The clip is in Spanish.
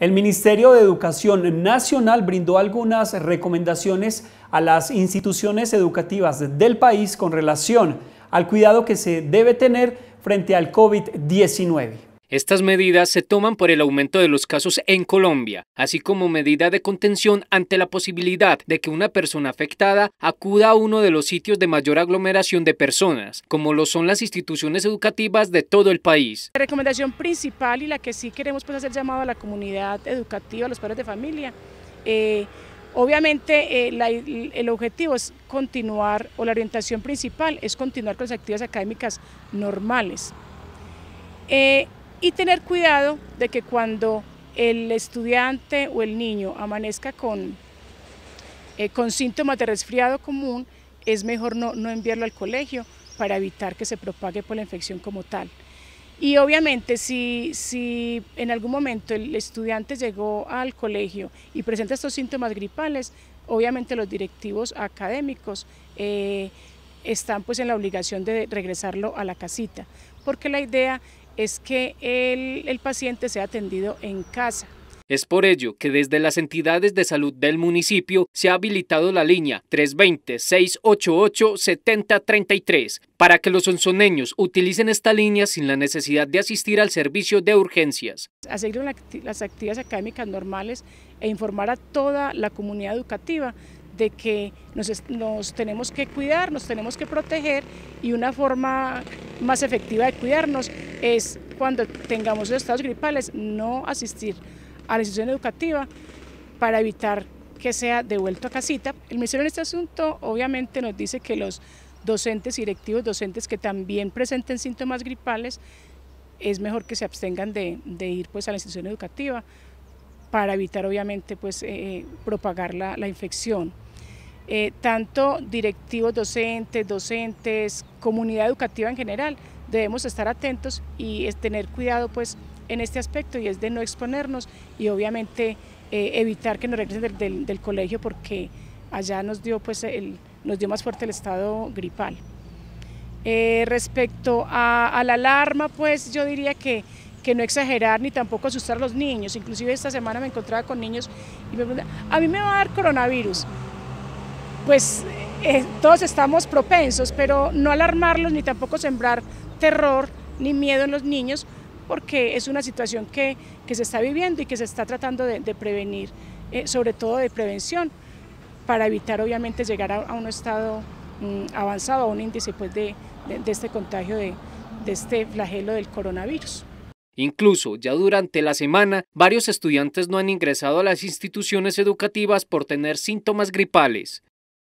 El Ministerio de Educación Nacional brindó algunas recomendaciones a las instituciones educativas del país con relación al cuidado que se debe tener frente al COVID-19. Estas medidas se toman por el aumento de los casos en Colombia, así como medida de contención ante la posibilidad de que una persona afectada acuda a uno de los sitios de mayor aglomeración de personas, como lo son las instituciones educativas de todo el país. La recomendación principal y la que sí queremos pues, hacer llamado a la comunidad educativa, a los padres de familia, eh, Obviamente eh, el objetivo es continuar, o la orientación principal es continuar con las actividades académicas normales. Eh, y tener cuidado de que cuando el estudiante o el niño amanezca con, eh, con síntomas de resfriado común, es mejor no, enviarlo al colegio para evitar que se propague por la infección como tal. Y obviamente si, si en algún momento el estudiante llegó al colegio y presenta estos síntomas gripales, obviamente los directivos académicos eh, están pues en la obligación de regresarlo a la casita, porque la idea es que el, el paciente sea atendido en casa. Es por ello que desde las entidades de salud del municipio se ha habilitado la línea 320-688-7033 para que los onzoneños utilicen esta línea sin la necesidad de asistir al servicio de urgencias. Hacer las actividades académicas normales e informar a toda la comunidad educativa de que nos, tenemos que cuidar, nos tenemos que proteger y una forma más efectiva de cuidarnos es cuando tengamos los estados gripales no asistir a la institución educativa para evitar que sea devuelto a casita. El Ministerio en este asunto obviamente nos dice que los docentes directivos docentes que también presenten síntomas gripales es mejor que se abstengan de, ir pues a la institución educativa para evitar obviamente pues eh, eh, propagar la infección. Eh, tanto directivos docentes, docentes, comunidad educativa en general, debemos estar atentos y tener cuidado pues en este aspecto y es de no exponernos y obviamente eh, evitar que nos regresen del, colegio porque allá nos dio pues nos dio más fuerte el estado gripal. Eh, respecto a, la alarma, pues yo diría que, que, no exagerar ni tampoco asustar a los niños. Inclusive esta semana me encontraba con niños y me preguntaban, a mí me va a dar coronavirus pues eh, todos estamos propensos, pero no alarmarlos ni tampoco sembrar terror ni miedo en los niños, porque es una situación que, se está viviendo y que se está tratando de, prevenir, eh, sobre todo de prevención, para evitar obviamente llegar a, un estado mm, avanzado, a un índice pues, de, de este contagio de este flagelo del coronavirus. Incluso ya durante la semana, varios estudiantes no han ingresado a las instituciones educativas por tener síntomas gripales.